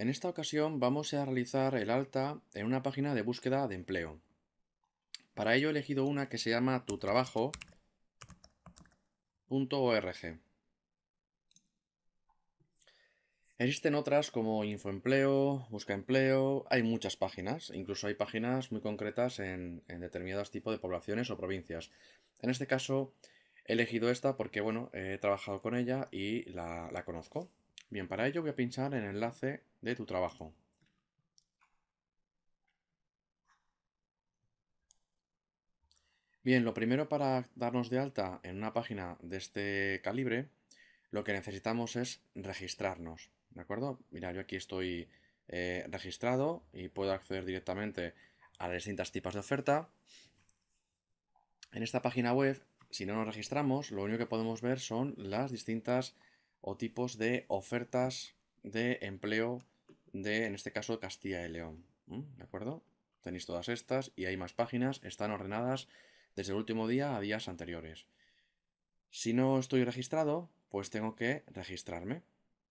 En esta ocasión vamos a realizar el alta en una página de búsqueda de empleo. Para ello he elegido una que se llama tutrabajo.org. Existen otras como Infoempleo, buscaempleo, hay muchas páginas, incluso hay páginas muy concretas en, determinados tipos de poblaciones o provincias. En este caso he elegido esta porque, bueno, he trabajado con ella y la conozco. Bien, para ello voy a pinchar en el enlace de tu trabajo. Bien, lo primero para darnos de alta en una página de este calibre, lo que necesitamos es registrarnos, ¿de acuerdo? Mira, yo aquí estoy eh, registrado y puedo acceder directamente a las distintas tipos de oferta. En esta página web, si no nos registramos, lo único que podemos ver son las distintas o tipos de ofertas de empleo de, en este caso, Castilla y León. ¿De acuerdo? Tenéis todas estas y hay más páginas, están ordenadas desde el último día a días anteriores. Si no estoy registrado, pues tengo que registrarme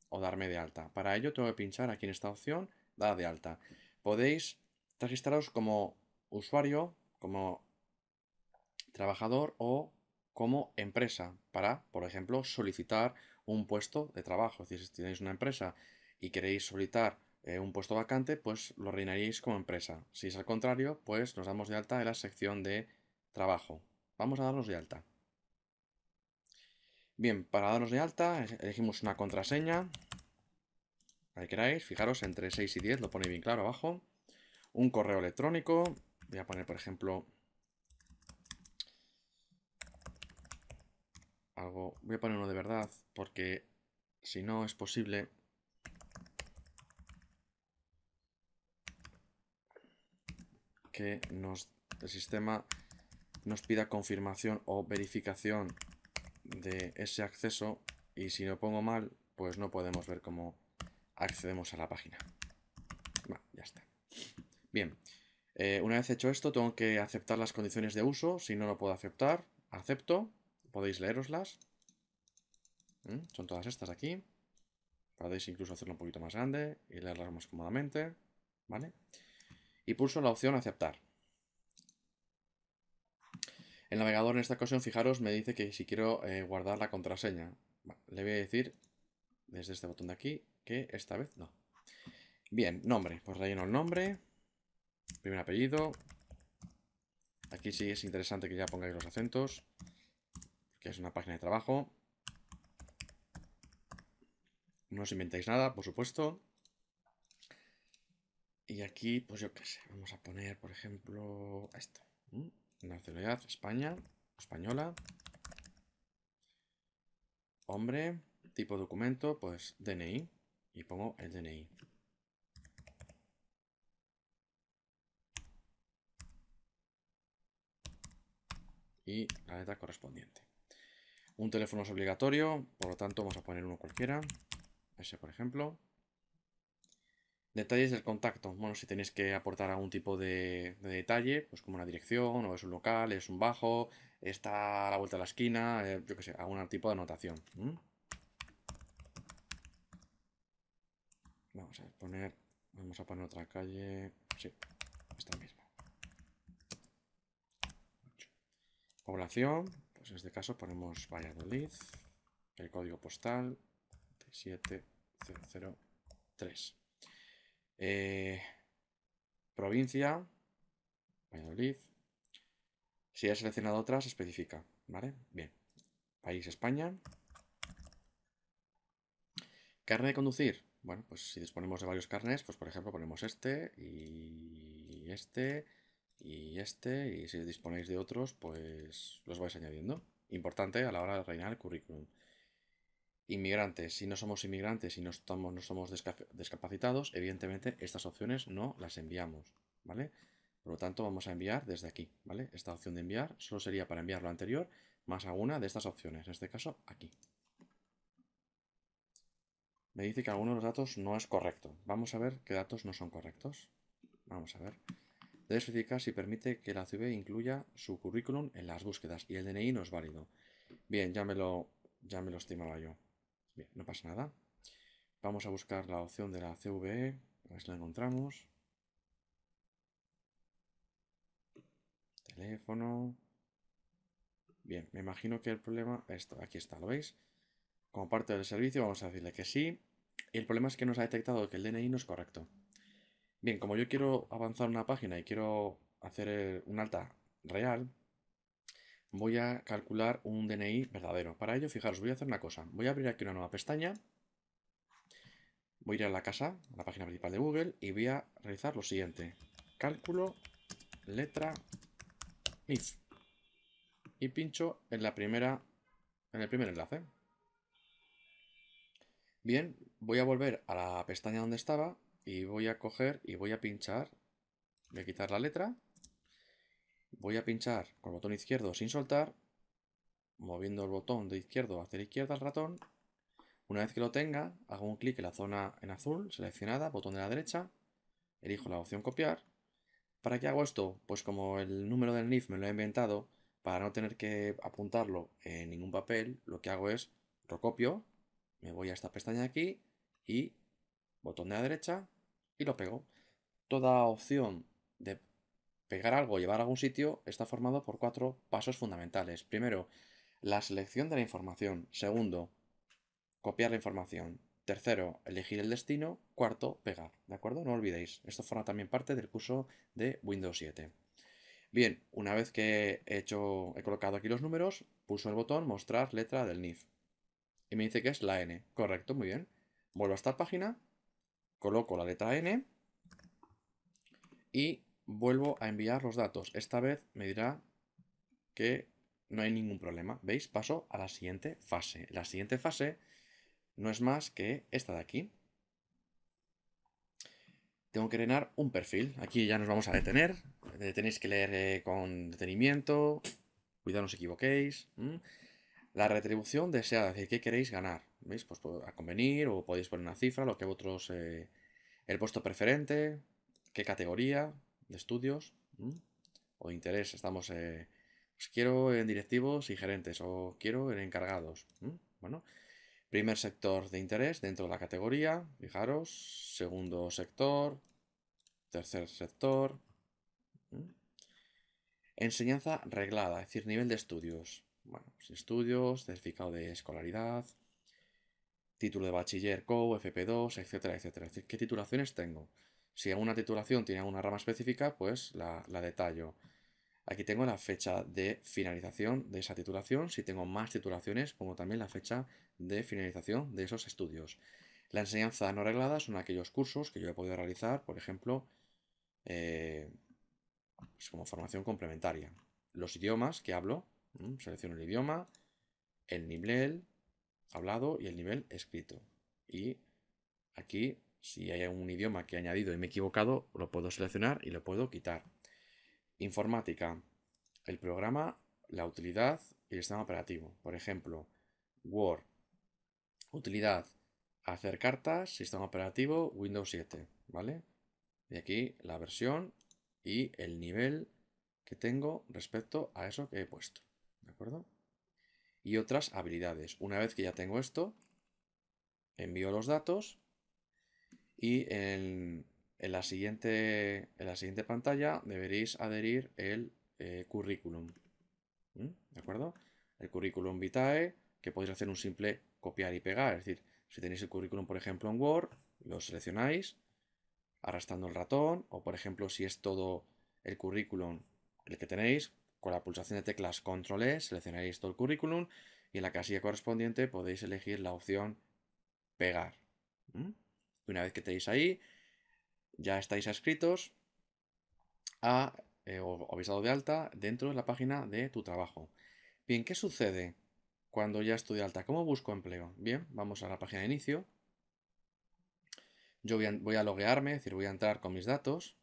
o darme de alta. Para ello tengo que pinchar aquí en esta opción, dar de alta. Podéis registraros como usuario, como trabajador o como empresa para, por ejemplo, solicitar un puesto de trabajo. Es decir, si tenéis una empresa y queréis solicitar eh, un puesto vacante, pues lo reinaríais como empresa. Si es al contrario, pues nos damos de alta en la sección de trabajo. Vamos a darnos de alta. Bien, para darnos de alta, elegimos una contraseña. Ahí queráis, fijaros, entre 6 y 10, lo ponéis bien claro abajo. Un correo electrónico, voy a poner por ejemplo voy a ponerlo de verdad, porque si no es posible... que nos, el sistema nos pida confirmación o verificación de ese acceso y si lo pongo mal, pues no podemos ver cómo accedemos a la página. ya está. Bien, eh, una vez hecho esto, tengo que aceptar las condiciones de uso. Si no lo puedo aceptar, acepto podéis leeroslas. Mm. Son todas estas aquí. Podéis incluso hacerlo un poquito más grande y leerlas más cómodamente. ¿Vale? Y pulso la opción aceptar. El navegador en esta ocasión, fijaros, me dice que si quiero eh, guardar la contraseña. le voy a decir desde este botón de aquí que esta vez no. Bien, nombre. Pues relleno el nombre. Primer apellido. Aquí sí es interesante que ya pongáis los acentos que es una página de trabajo. No os inventéis nada, por supuesto. Y aquí, pues yo qué sé, vamos a poner, por ejemplo, esto. Nacionalidad, España, española. Hombre, tipo documento, pues DNI. Y pongo el DNI. Y la letra correspondiente. Un teléfono es obligatorio, por lo tanto vamos a poner uno cualquiera. Ese, por ejemplo. Detalles del contacto. Bueno, si tenéis que aportar algún tipo de, detalle, pues como una dirección, o es un local, es un bajo, está a la vuelta de la esquina, eh, yo qué sé, algún tipo de anotación. Vamos a poner, vamos a poner otra calle, sí, esta misma. Población, en este caso ponemos Valladolid, el código postal 7003. Eh, provincia, Valladolid. Si ha seleccionado otras, especifica. ¿Vale? Bien. País España. Carne de conducir. Bueno, pues si disponemos de varios carnes, pues por ejemplo ponemos este y este y este, y si disponéis de otros, pues los vais añadiendo. Importante a la hora de reinar el currículum. Inmigrantes. Si no somos inmigrantes y no, no somos discapacitados, evidentemente estas opciones no las enviamos, ¿vale? Por lo tanto, vamos a enviar desde aquí, ¿vale? Esta opción de enviar solo sería para enviar lo anterior más alguna de estas opciones, en este caso aquí. Me dice que alguno de los datos no es correcto. Vamos a ver qué datos no son correctos. Vamos a ver. Debe eficaz si permite que la CVE incluya su currículum en las búsquedas y el DNI no es válido. Bien, ya me lo, ya me lo estimaba yo. Bien, no pasa nada. Vamos a buscar la opción de la CVE, a ver si la encontramos. Teléfono. Bien, me imagino que el problema... Esto, aquí está, ¿lo veis? Como parte del servicio vamos a decirle que sí. Y el problema es que nos ha detectado que el DNI no es correcto. Bien, como yo quiero avanzar una página y quiero hacer eh, un alta real, voy a calcular un DNI verdadero. Para ello, fijaros, voy a hacer una cosa. Voy a abrir aquí una nueva pestaña. Voy a ir a la casa, a la página principal de Google, y voy a realizar lo siguiente. Cálculo, letra, if. Y pincho en la primera, en el primer enlace. Bien, voy a volver a la pestaña donde estaba y voy a coger y voy a pinchar, voy a quitar la letra, voy a pinchar con el botón izquierdo sin soltar, moviendo el botón de izquierdo hacia la izquierda al ratón, una vez que lo tenga, hago un clic en la zona en azul, seleccionada, botón de la derecha, elijo la opción copiar. ¿Para qué hago esto? Pues como el número del NIF me lo he inventado, para no tener que apuntarlo en ningún papel, lo que hago es recopio, me voy a esta pestaña aquí y botón de la derecha, y lo pego. Toda opción de pegar algo o llevar a algún sitio está formado por cuatro pasos fundamentales. Primero, la selección de la información. Segundo, copiar la información. Tercero, elegir el destino. Cuarto, pegar. ¿De acuerdo? No olvidéis. Esto forma también parte del curso de Windows 7. Bien, una vez que he, hecho, he colocado aquí los números, pulso el botón mostrar letra del NIF. Y me dice que es la N. Correcto, muy bien. Vuelvo a esta página coloco la letra n y vuelvo a enviar los datos. Esta vez me dirá que no hay ningún problema. ¿Veis? Paso a la siguiente fase. La siguiente fase no es más que esta de aquí. Tengo que llenar un perfil. Aquí ya nos vamos a detener. Eh, tenéis que leer eh, con detenimiento. Cuidado, no os equivoquéis. La retribución deseada, es decir, ¿qué queréis ganar? ¿Veis? Pues, pues a convenir o podéis poner una cifra, lo que vosotros... Eh, el puesto preferente, qué categoría de estudios o interés. Estamos... Eh, pues quiero en directivos y gerentes o quiero en encargados. Bueno, primer sector de interés dentro de la categoría, fijaros, segundo sector, tercer sector. Enseñanza reglada, es decir, nivel de estudios bueno, pues, estudios, certificado de escolaridad, título de bachiller CO, FP2, etcétera, etcétera. ¿qué titulaciones tengo? Si alguna titulación tiene alguna rama específica, pues la, detallo. Aquí tengo la fecha de finalización de esa titulación. Si tengo más titulaciones, pongo también la fecha de finalización de esos estudios. La enseñanza no reglada son aquellos cursos que yo he podido realizar, por ejemplo, eh, pues, como formación complementaria. Los idiomas que hablo, Selecciono el idioma, el nivel hablado y el nivel escrito. Y aquí, si hay un idioma que he añadido y me he equivocado, lo puedo seleccionar y lo puedo quitar. Informática. El programa, la utilidad y el sistema operativo. Por ejemplo, Word. Utilidad. Hacer cartas, sistema operativo, Windows 7. ¿Vale? Y aquí la versión y el nivel que tengo respecto a eso que he puesto. ¿De acuerdo? Y otras habilidades. Una vez que ya tengo esto, envío los datos y en, la, siguiente, en la, siguiente, pantalla deberéis adherir el eh, currículum. ¿Mm? ¿De acuerdo? El currículum vitae, que podéis hacer un simple copiar y pegar. Es decir, si tenéis el currículum, por ejemplo, en Word, lo seleccionáis arrastrando el ratón, o por ejemplo, si es todo el currículum el que tenéis, con la pulsación de teclas Control E seleccionaréis todo el currículum y en la casilla correspondiente podéis elegir la opción Pegar. Mm. Una vez que tenéis ahí, ya estáis adscritos a, eh, o habéis dado de alta dentro de la página de tu trabajo. Bien, ¿qué sucede cuando ya estoy de alta? ¿Cómo busco empleo? Bien, vamos a la página de inicio. Yo voy voy a loguearme, es decir, voy a entrar con mis datos.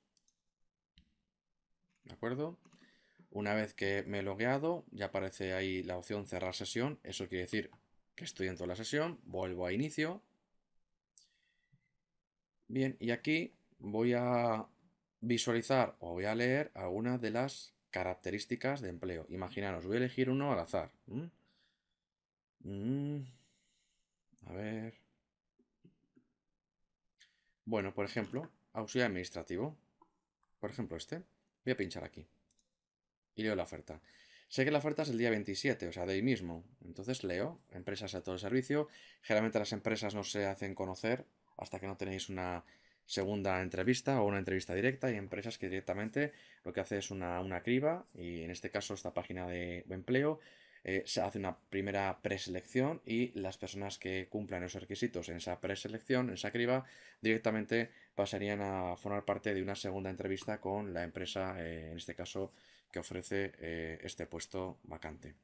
¿De acuerdo? Una vez que me he logueado, ya aparece ahí la opción cerrar sesión. Eso quiere decir que estoy dentro de la sesión. Vuelvo a inicio. Bien, y aquí voy a visualizar o voy a leer algunas de las características de empleo. Imaginaros, voy a elegir uno al azar. Mm, a ver. Bueno, por ejemplo, auxiliar administrativo. Por ejemplo, este. Voy a pinchar aquí y leo la oferta. Sé que la oferta es el día 27, o sea, de ahí mismo. Entonces leo, empresas a todo el servicio. Generalmente las empresas no se hacen conocer hasta que no tenéis una segunda entrevista o una entrevista directa. Hay empresas que directamente lo que hacen es una, una criba y en este caso esta página de empleo eh, se hace una primera preselección y las personas que cumplan esos requisitos en esa preselección, en esa criba, directamente pasarían a formar parte de una segunda entrevista con la empresa, eh, en este caso ofrece eh, este puesto vacante.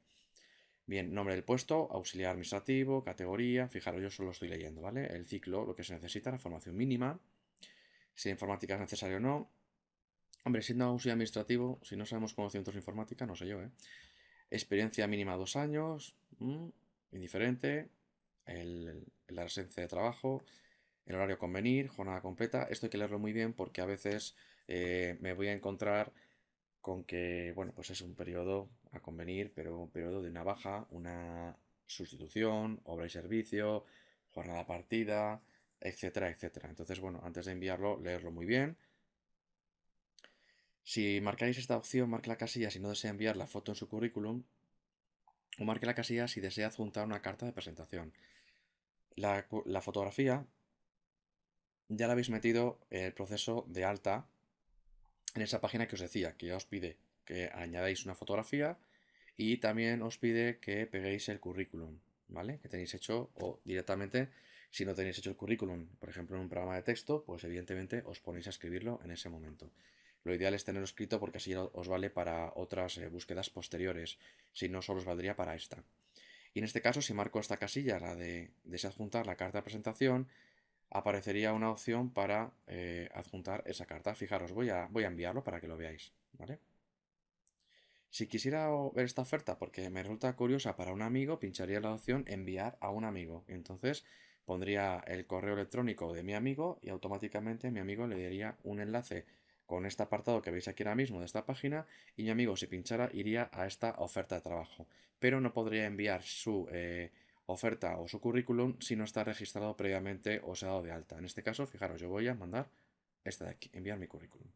Bien, nombre del puesto, auxiliar administrativo, categoría, fijaros, yo solo estoy leyendo, ¿vale? El ciclo, lo que se necesita, la formación mínima, si informática es necesaria o no. Hombre, siendo auxiliar administrativo, si no sabemos conocimientos de informática, no sé yo, ¿eh? Experiencia mínima dos años, indiferente, el, la residencia de trabajo, el horario convenir, jornada completa. Esto hay que leerlo muy bien porque a veces eh, me voy a encontrar con que, bueno, pues es un periodo a convenir, pero un periodo de una baja, una sustitución, obra y servicio, jornada partida, etcétera, etcétera. Entonces, bueno, antes de enviarlo, leerlo muy bien. Si marcáis esta opción, marque la casilla si no desea enviar la foto en su currículum o marque la casilla si desea adjuntar una carta de presentación. La, la fotografía ya la habéis metido en el proceso de alta en esa página que os decía, que ya os pide que añadáis una fotografía y también os pide que peguéis el currículum, ¿vale? Que tenéis hecho o directamente, si no tenéis hecho el currículum, por ejemplo, en un programa de texto, pues evidentemente os ponéis a escribirlo en ese momento. Lo ideal es tenerlo escrito porque así os vale para otras eh, búsquedas posteriores, si no solo os valdría para esta. Y en este caso, si marco esta casilla, la de desadjuntar la carta de presentación, aparecería una opción para eh, adjuntar esa carta. Fijaros, voy a, voy a enviarlo para que lo veáis, ¿vale? Si quisiera ver esta oferta porque me resulta curiosa para un amigo, pincharía la opción enviar a un amigo. Entonces pondría el correo electrónico de mi amigo y automáticamente mi amigo le daría un enlace con este apartado que veis aquí ahora mismo de esta página y mi amigo si pinchara iría a esta oferta de trabajo. Pero no podría enviar su... Eh, oferta o su currículum si no está registrado previamente o se ha dado de alta. En este caso, fijaros, yo voy a mandar esta de aquí, enviar mi currículum.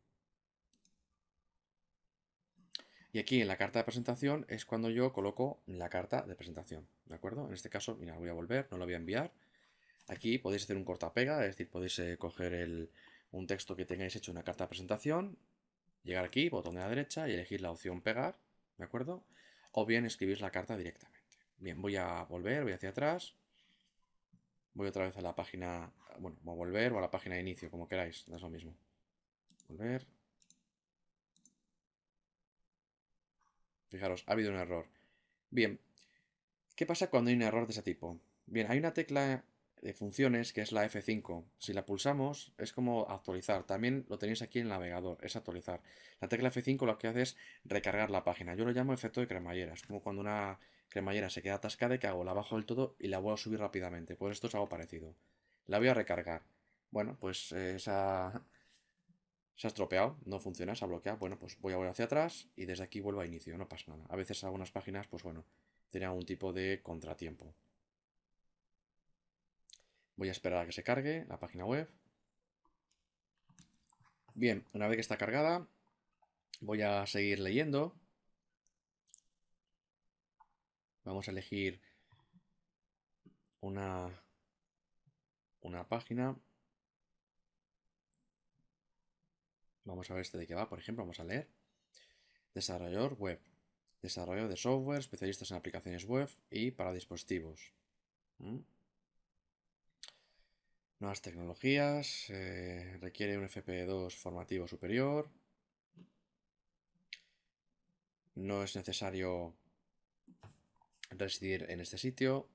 Y aquí en la carta de presentación es cuando yo coloco la carta de presentación, ¿de acuerdo? En este caso, mira, voy a volver, no la voy a enviar. Aquí podéis hacer un cortapega, es decir, podéis eh, coger el, un texto que tengáis hecho en una carta de presentación, llegar aquí, botón de la derecha y elegir la opción pegar, ¿de acuerdo? O bien escribir la carta directamente. Bien, voy a volver, voy hacia atrás. Voy otra vez a la página, bueno, voy a volver o a la página de inicio, como queráis, no es lo mismo. Volver. Fijaros, ha habido un error. Bien, ¿qué pasa cuando hay un error de ese tipo? Bien, hay una tecla de funciones que es la F5. Si la pulsamos es como actualizar. También lo tenéis aquí en el navegador, es actualizar. La tecla F5 lo que hace es recargar la página. Yo lo llamo efecto de cremallera. Es como cuando una cremallera se queda atascada y que hago, la bajo del todo y la voy a subir rápidamente. Pues esto es algo parecido. La voy a recargar. Bueno, pues esa... Eh, se ha estropeado, no funciona, se ha bloqueado. Bueno, pues voy a volver hacia atrás y desde aquí vuelvo a inicio, no pasa nada. A veces algunas páginas, pues bueno, tienen algún tipo de contratiempo. Voy a esperar a que se cargue la página web. Bien, una vez que está cargada, voy a seguir leyendo. Vamos a elegir una, una página. Vamos a ver este de qué va, por ejemplo, vamos a leer. Desarrollador web. Desarrollo de software, especialistas en aplicaciones web y para dispositivos. ¿Mm? Nuevas tecnologías. Eh, requiere un FP2 formativo superior. No es necesario residir en este sitio,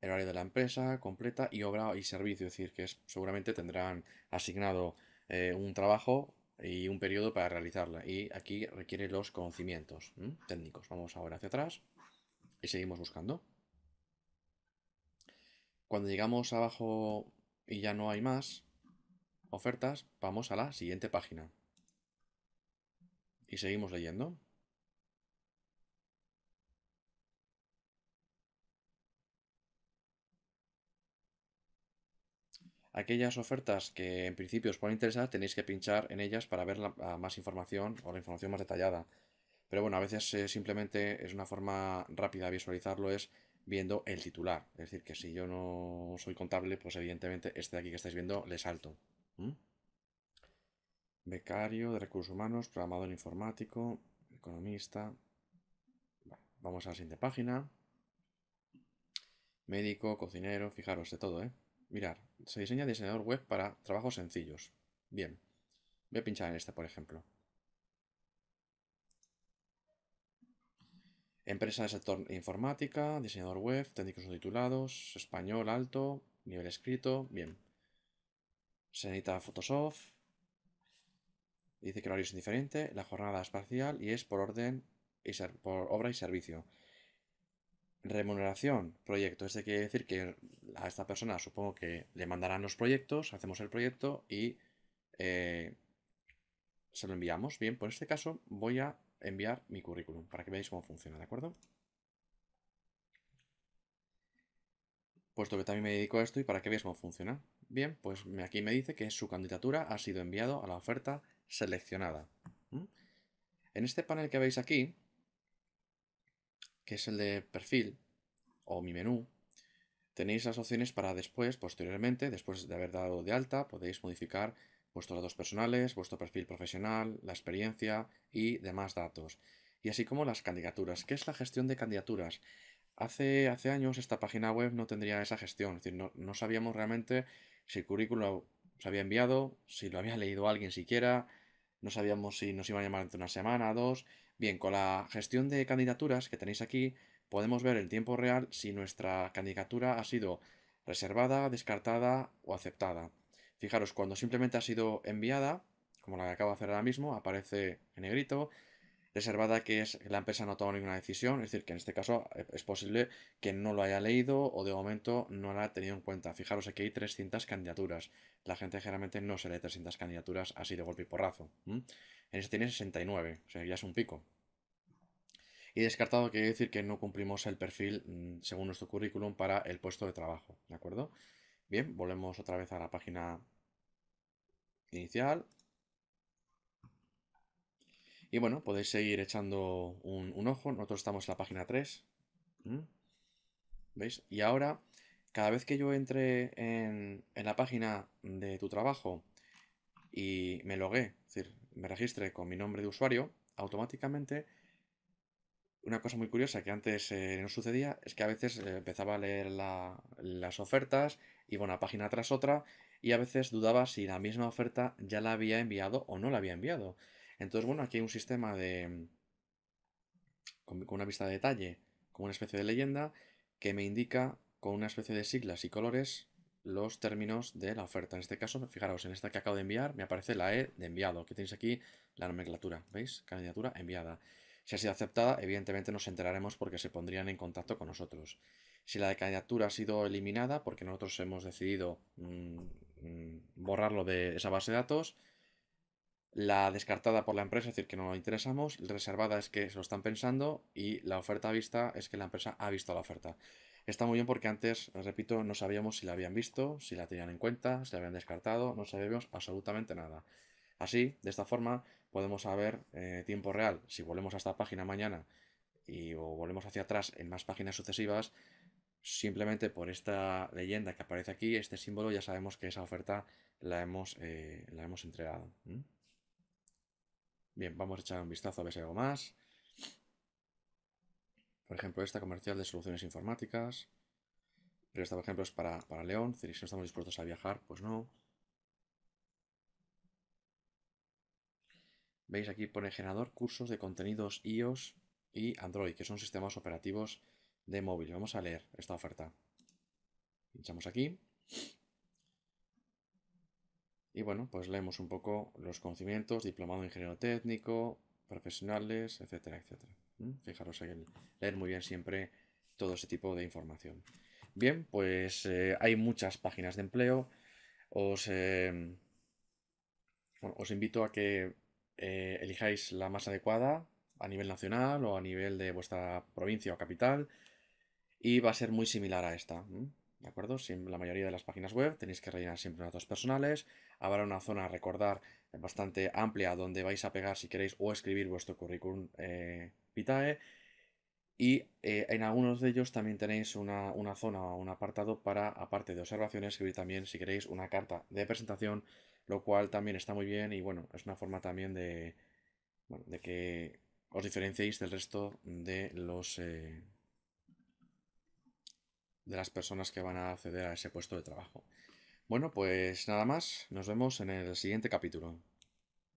el área de la empresa completa y obra y servicio, es decir, que seguramente tendrán asignado eh, un trabajo y un periodo para realizarla. Y aquí requiere los conocimientos técnicos. Vamos ahora hacia atrás y seguimos buscando. Cuando llegamos abajo y ya no hay más ofertas, vamos a la siguiente página. Y seguimos leyendo. Aquellas ofertas que en principio os pueden interesar tenéis que pinchar en ellas para ver más información o la información más detallada. Pero bueno, a veces eh, simplemente es una forma rápida de visualizarlo es viendo el titular. Es decir, que si yo no soy contable, pues evidentemente este de aquí que estáis viendo le salto. Becario de recursos humanos, programador informático, economista. vamos a la siguiente página. Médico, cocinero, fijaros de todo, ¿eh? Mirar, se diseña diseñador web para trabajos sencillos. Bien, voy a pinchar en este por ejemplo. Empresa del sector informática, diseñador web, técnicos titulados, español alto, nivel escrito, bien. Se necesita Photoshop. Dice que el horario es diferente, la jornada es parcial y es por orden por obra y servicio. Remuneración, proyecto. Este quiere decir que a esta persona supongo que le mandarán los proyectos, hacemos el proyecto y eh, se lo enviamos. Bien, por este caso voy a enviar mi currículum para que veáis cómo funciona, ¿de acuerdo? Puesto que también me dedico a esto y para que veáis cómo funciona. Bien, pues aquí me dice que su candidatura ha sido enviado a la oferta seleccionada. ¿Mm? En este panel que veis aquí, que es el de perfil o mi menú, tenéis las opciones para después, posteriormente, después de haber dado de alta, podéis modificar vuestros datos personales, vuestro perfil profesional, la experiencia y demás datos. Y así como las candidaturas. ¿Qué es la gestión de candidaturas? Hace, hace años esta página web no tendría esa gestión, es decir, no, sabíamos realmente si el currículo se había enviado, si lo había leído alguien siquiera, no sabíamos si nos iban a llamar entre una semana, dos, Bien, con la gestión de candidaturas que tenéis aquí, podemos ver en tiempo real si nuestra candidatura ha sido reservada, descartada o aceptada. Fijaros, cuando simplemente ha sido enviada, como la que acabo de hacer ahora mismo, aparece en negrito, Reservada que es la empresa no ha tomado ninguna decisión, es decir, que en este caso eh, es posible que no lo haya leído o de momento no la haya tenido en cuenta. Fijaros, aquí hay 300 candidaturas. La gente generalmente no se lee 300 candidaturas así de golpe y porrazo. En este tiene 69, o sea, ya es un pico. Y descartado quiere decir que no cumplimos el perfil mm, según nuestro currículum para el puesto de trabajo, ¿de acuerdo? Bien, volvemos otra vez a la página inicial, y bueno, podéis seguir echando un, ojo. Nosotros estamos en la página 3. Mm. ¿Veis? Y ahora, cada vez que yo entre en, la página de tu trabajo y me logue, es decir, me registre con mi nombre de usuario, automáticamente, una cosa muy curiosa que antes eh, no sucedía es que a veces eh, empezaba a leer las ofertas, iba una página tras otra y a veces dudaba si la misma oferta ya la había enviado o no la había enviado. Entonces, bueno, aquí hay un sistema de con, una vista de detalle, como una especie de leyenda, que me indica con una especie de siglas y colores los términos de la oferta. En este caso, fijaros, en esta que acabo de enviar me aparece la E de enviado, que tenéis aquí la nomenclatura, ¿veis? Candidatura enviada. Si ha sido aceptada, evidentemente nos enteraremos porque se pondrían en contacto con nosotros. Si la de candidatura ha sido eliminada, porque nosotros hemos decidido mm, mm, borrarlo de esa base de datos, la descartada por la empresa, es decir, que no la interesamos. Reservada es que se lo están pensando. Y la oferta vista es que la empresa ha visto la oferta. Está muy bien porque antes, repito, no sabíamos si la habían visto, si la tenían en cuenta, si la habían descartado, no sabíamos absolutamente nada. Así, de esta forma, podemos saber eh, tiempo real si volvemos a esta página mañana y o volvemos hacia atrás en más páginas sucesivas. Simplemente por esta leyenda que aparece aquí, este símbolo, ya sabemos que esa oferta la hemos, eh, la hemos entregado. Bien, vamos a echar un vistazo a ver si hay algo más. Por ejemplo, esta comercial de soluciones informáticas. Pero esta, por ejemplo, es para, León. si no estamos dispuestos a viajar, pues no. Veis aquí pone generador cursos de contenidos iOS y Android, que son sistemas operativos de móvil. Vamos a leer esta oferta. Pinchamos aquí. Y bueno, pues leemos un poco los conocimientos, diplomado en ingeniero técnico, profesionales, etcétera, etcétera. Mm. Fijaros en leer muy bien siempre todo ese tipo de información. Bien, pues eh, hay muchas páginas de empleo. Os, eh, os invito a que eh, elijáis la más adecuada a nivel nacional o a nivel de vuestra provincia o capital y va a ser muy similar a esta. ¿De acuerdo? En la mayoría de las páginas web tenéis que rellenar siempre datos personales. Habrá una zona, a recordar, bastante amplia donde vais a pegar si queréis o escribir vuestro currículum PITAE eh, vitae. Y eh, en algunos de ellos también tenéis una, zona o un apartado para, aparte de observaciones, escribir también, si queréis, una carta de presentación, lo cual también está muy bien y bueno, es una forma también de, que os diferenciéis del resto de los, eh, de las personas que van a acceder a ese puesto de trabajo. Bueno, pues nada más, nos vemos en el siguiente capítulo.